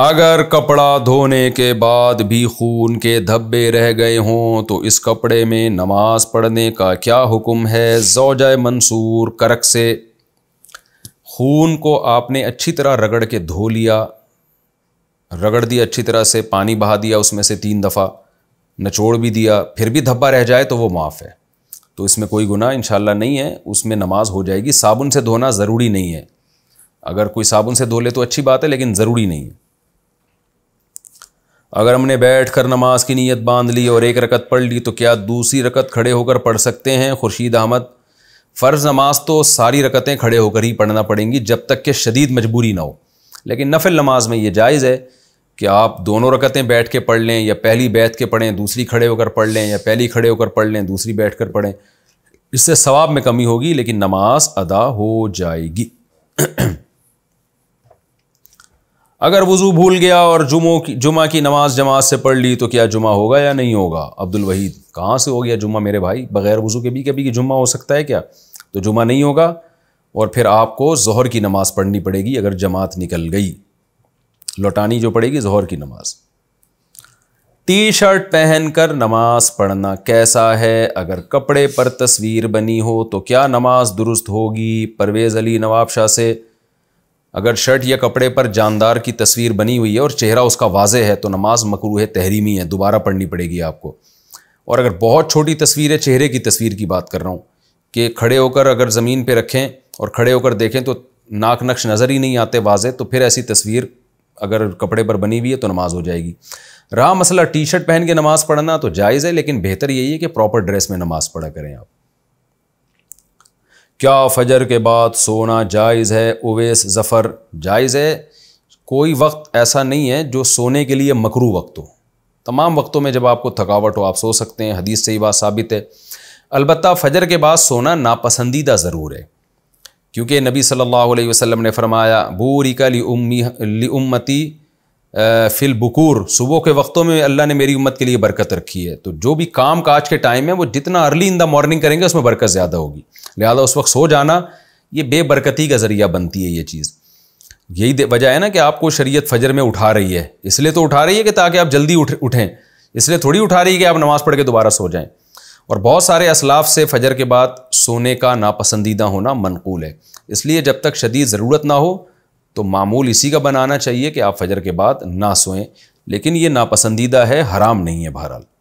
अगर कपड़ा धोने के बाद भी खून के धब्बे रह गए हों तो इस कपड़े में नमाज पढ़ने का क्या हुक्म है जोजय मंसूर करक से खून को आपने अच्छी तरह रगड़ के धो लिया रगड़ दिया अच्छी तरह से पानी बहा दिया उसमें से तीन दफ़ा नचोड़ भी दिया फिर भी धब्बा रह जाए तो वो माफ़ है तो इसमें कोई गुनाह इनशाला नहीं है उसमें नमाज हो जाएगी साबुन से धोना ज़रूरी नहीं है अगर कोई साबुन से धो ले तो अच्छी बात है लेकिन ज़रूरी नहीं है अगर हमने बैठ कर नमाज की नीयत बांध ली और एक रकत पढ़ ली तो क्या दूसरी रकत खड़े होकर पढ़ सकते हैं खुर्शीद अहमद फ़र्ज़ नमाज तो सारी रकतें खड़े होकर ही पढ़ना पड़ेंगी जब तक कि शदीद मजबूरी ना हो लेकिन नफिल नमाज में ये जायज़ है कि आप दोनों रकतें बैठ के पढ़ लें या पहली बैठ के पढ़ें दूसरी खड़े होकर पढ़ लें या पहली खड़े होकर पढ़ लें दूसरी बैठ कर पढ़ें इससे सवाब में कमी होगी लेकिन नमाज अदा हो जाएगी अगर वज़ू भूल गया और जुमो की जुमा की नमाज जमात से पढ़ ली तो क्या जुमा होगा या नहीं होगा अब्दुल वहीद कहाँ से हो गया जुमा मेरे भाई बग़ैर वज़ू के भी कभी कि जुमा हो सकता है क्या तो जुमा नहीं होगा और फिर आपको जहर की नमाज़ पढ़नी पड़ेगी अगर जमात निकल गई लौटानी जो पड़ेगी जहर की नमाज़ टी शर्ट पहन कर नमाज पढ़ना कैसा है अगर कपड़े पर तस्वीर बनी हो तो क्या नमाज दुरुस्त होगी परवेज़ अली नवाब शाह से अगर शर्ट या कपड़े पर जानदार की तस्वीर बनी हुई है और चेहरा उसका वाजह है तो नमाज मकरू है तहरीमी है दोबारा पढ़नी पड़ेगी आपको और अगर बहुत छोटी तस्वीर है चेहरे की तस्वीर की बात कर रहा हूँ कि खड़े होकर अगर ज़मीन पर रखें और खड़े होकर देखें तो नाक नक्श नज़र ही नहीं आते वाजे तो फिर ऐसी तस्वीर अगर कपड़े पर बनी हुई है तो नमाज हो जाएगी रहा मसला टी शर्ट पहन के नमाज़ पढ़ना तो जायज़ है लेकिन बेहतर यही है कि प्रॉपर ड्रेस में नमाज़ पढ़ा करें आप क्या फजर के बाद सोना जायज़ है ओवेस ज़फ़र जायज़ है कोई वक्त ऐसा नहीं है जो सोने के लिए मकरू वक्त हो तमाम वक्तों में जब आपको थकावट हो आप सो सकते हैं हदीस से ही बात साबित है अलबत् फ़जर के बाद सोना नापसंदीदा ज़रूर है क्योंकि नबी सल्लल्लाहु अलैहि वसल्लम ने फरमाया बूरी का ली उम्मी ली उम्मती फिल बकूर सुबह के वक्तों में अल्लाह ने मेरी उम्मत के लिए बरकत रखी है तो जो भी काम काज के टाइम है वो जितना अर्ली इन द मॉर्निंग करेंगे उसमें बरकत ज़्यादा होगी लिहाजा उस वक्त सो जाना ये बेबरकती का ज़रिया बनती है ये चीज़ यही वजह है ना कि आपको शरीयत फजर में उठा रही है इसलिए तो उठा रही है कि ताकि आप जल्दी उठ उठें इसलिए थोड़ी उठा रही है कि आप नमाज़ पढ़ के दोबारा सो जाएं और बहुत सारे असलाफ से फजर के बाद सोने का नापसंदीदा होना मनकूल है इसलिए जब तक शदीद ज़रूरत ना हो तो मामूल इसी का बनाना चाहिए कि आप फजर के बाद ना सोएं लेकिन ये नापसंदीदा है हराम नहीं है बहरहाल